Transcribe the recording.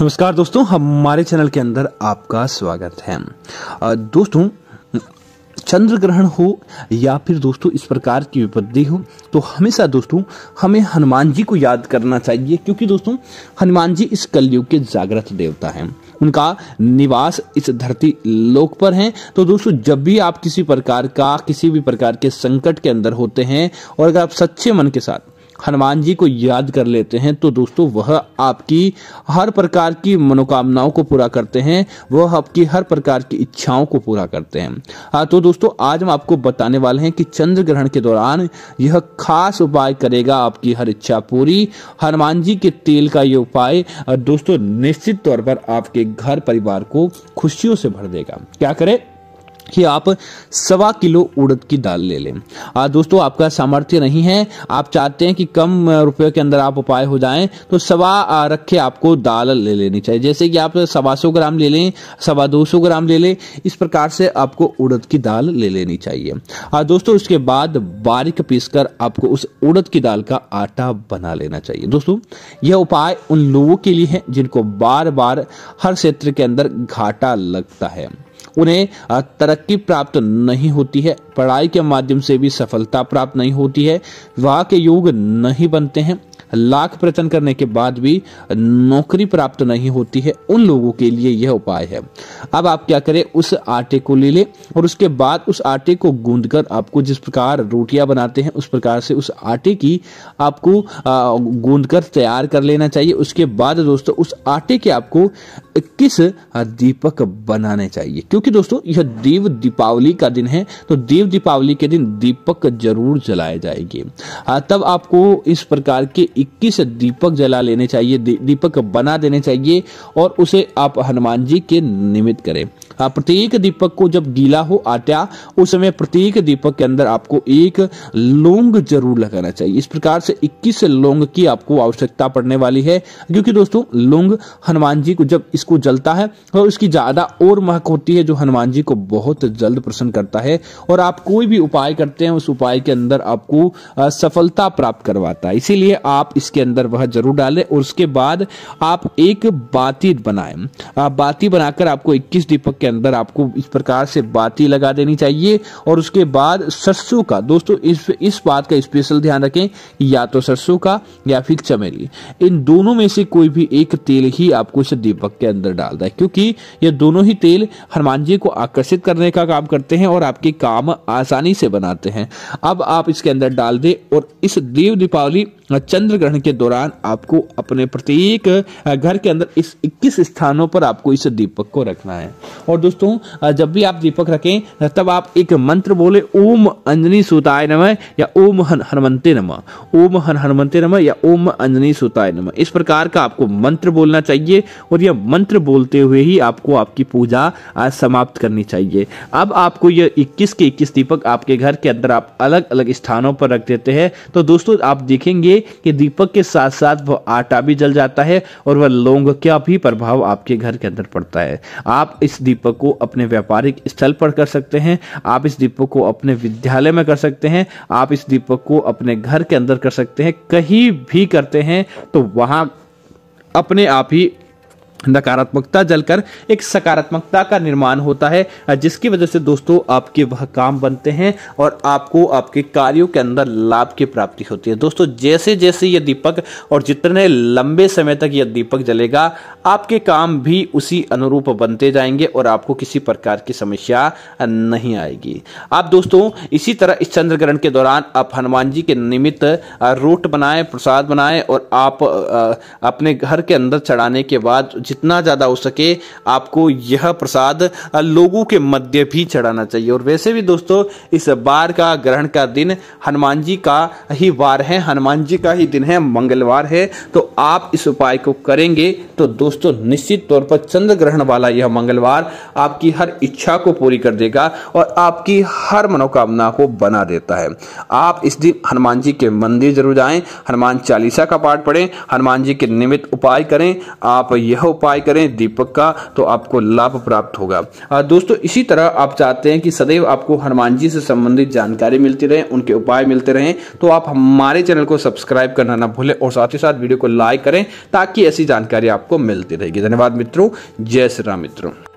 नमस्कार दोस्तों हमारे चैनल के अंदर आपका स्वागत है दोस्तों चंद्र ग्रहण हो या फिर दोस्तों इस प्रकार की विपत्ति हो तो हमेशा दोस्तों हमें हनुमान जी को याद करना चाहिए क्योंकि दोस्तों हनुमान जी इस कलयुग के जागृत देवता हैं उनका निवास इस धरती लोक पर है तो दोस्तों जब भी आप किसी प्रकार का किसी भी प्रकार के संकट के अंदर होते हैं और अगर आप सच्चे मन के साथ हनुमान जी को याद कर लेते हैं तो दोस्तों वह आपकी हर प्रकार की मनोकामनाओं को पूरा करते हैं वह आपकी हर प्रकार की इच्छाओं को पूरा करते हैं हाँ तो दोस्तों आज हम आपको बताने वाले हैं कि चंद्र ग्रहण के दौरान यह खास उपाय करेगा आपकी हर इच्छा पूरी हनुमान जी के तेल का ये उपाय दोस्तों निश्चित तौर पर आपके घर परिवार को खुशियों से भर देगा क्या करें कि आप सवा किलो उड़द की दाल ले लें आ, दोस्तों आपका सामर्थ्य नहीं है आप चाहते हैं कि कम रुपये के अंदर आप उपाय हो जाएं तो सवा रखे आपको दाल ले लेनी चाहिए जैसे कि आप सवा सौ ग्राम ले लें सवा दो सौ ग्राम ले लें इस प्रकार से आपको उड़द की दाल ले लेनी चाहिए और दोस्तों उसके बाद बारीक पीस आपको उस उड़द की दाल का आटा बना लेना चाहिए दोस्तों यह उपाय उन लोगों के लिए है जिनको बार बार हर क्षेत्र के अंदर घाटा लगता है उन्हें तरक्की प्राप्त नहीं होती है पढ़ाई के माध्यम से भी सफलता प्राप्त नहीं होती है वाह के योग नहीं बनते हैं लाख प्रयत्न करने के बाद भी नौकरी प्राप्त नहीं होती है उन लोगों के लिए यह उपाय है अब आप क्या करें उस आटे को ले लें और उसके बाद उस आटे को गूंद कर आपको जिस प्रकार रोटियां बनाते हैं उस प्रकार से उस आटे की आपको गूंद कर तैयार कर लेना चाहिए उसके बाद दोस्तों उस आटे के आपको किस दीपक बनाने चाहिए क्योंकि दोस्तों यह देव दीपावली का दिन है तो देव दीपावली के दिन दीपक जरूर जलाए जाएंगे तब आपको इस प्रकार के इक्कीस दीपक जला लेने चाहिए दीपक बना देने चाहिए और उसे आप हनुमान जी के निमित्त करें प्रत्येक दीपक को जब गीला हो आटा उस समय प्रत्येक दीपक के अंदर आपको एक लोंग जरूर लगाना चाहिए इस प्रकार से 21 लोंग की आपको आवश्यकता पड़ने वाली है क्योंकि दोस्तों लोंग हनुमान जी को जब इसको जलता है तो उसकी ज्यादा और महक होती है जो हनुमान जी को बहुत जल्द प्रसन्न करता है और आप कोई भी उपाय करते हैं उस उपाय के अंदर आपको सफलता प्राप्त करवाता है इसीलिए आप इसके अंदर वह जरूर डालें और उसके बाद आप एक बाती बनाए बाती बनाकर आपको इक्कीस दीपक के अंदर आपको इस प्रकार से बाती लगा देनी चाहिए और उसके बाद सरसों का दोस्तों इस इस बात का स्पेशल ध्यान रखें या तो सरसों का या फिर चमेली इन दोनों में से कोई भी एक तेल ही आपको इस दीपक के अंदर डालना है क्योंकि ये दोनों ही तेल हनुमान जी को आकर्षित करने का काम करते हैं और आपके काम आसानी से बनाते हैं अब आप इसके अंदर डाल दें और इस देव दीपावली चंद्र ग्रहण के दौरान आपको अपने प्रत्येक घर के अंदर इस इक्कीस स्थानों पर आपको इस दीपक को रखना है और दोस्तों जब भी आप दीपक रखें तब आप एक मंत्र बोले ओम अंजनी सुताय नम या ओम हन हनुमते नम ओम हन हनुमते नम या ओम अंजनी सुताय नम इस प्रकार का आपको मंत्र बोलना चाहिए और यह मंत्र बोलते हुए ही आपको आपकी पूजा समाप्त करनी चाहिए अब आपको यह इक्कीस के इक्कीस दीपक आपके घर के अंदर आप अलग अलग स्थानों पर रख देते हैं तो दोस्तों आप देखेंगे कि दीपक के साथ साथ वह आटा भी जल जाता है और वह लौंग का भी प्रभाव आपके घर के अंदर पड़ता है आप इस दीपक को अपने व्यापारिक स्थल पर कर सकते हैं आप इस दीपक को अपने विद्यालय में कर सकते हैं आप इस दीपक को अपने घर के अंदर कर सकते हैं कहीं भी करते हैं तो वहां अपने आप ही नकारात्मकता जलकर एक सकारात्मकता का निर्माण होता है जिसकी वजह से दोस्तों आपके वह काम बनते हैं और आपको आपके कार्यों के अंदर लाभ की प्राप्ति होती है दोस्तों जैसे जैसे यह दीपक और जितने लंबे समय तक यह दीपक जलेगा आपके काम भी उसी अनुरूप बनते जाएंगे और आपको किसी प्रकार की समस्या नहीं आएगी आप दोस्तों इसी तरह इस चंद्र ग्रहण के दौरान आप हनुमान जी के निमित्त रूट बनाए प्रसाद बनाए और आप अपने घर के अंदर चढ़ाने के बाद जिस जितना ज़्यादा हो सके आपको यह प्रसाद लोगों के मध्य भी चढ़ाना चाहिए और वैसे भी दोस्तों इस बार का ग्रहण का दिन हनुमान जी का ही वार है हनुमान जी का ही दिन है मंगलवार है तो आप इस उपाय को करेंगे तो दोस्तों निश्चित तौर पर चंद्र ग्रहण वाला यह मंगलवार आपकी हर इच्छा को पूरी कर देगा और आपकी हर मनोकामना को बना देता है आप इस दिन हनुमान जी के मंदिर जरूर जाएं हनुमान चालीसा का पाठ पढ़ें हनुमान जी के निमित्त उपाय करें आप यह उपाय उपाय करें दीपक का तो आपको लाभ प्राप्त होगा दोस्तों इसी तरह आप चाहते हैं कि सदैव आपको हनुमान जी से संबंधित जानकारी मिलती रहे उनके उपाय मिलते रहें तो आप हमारे चैनल को सब्सक्राइब करना ना भूलें और साथ ही साथ वीडियो को लाइक करें ताकि ऐसी जानकारी आपको मिलती रहेगी धन्यवाद मित्रों जय श्री राम मित्रों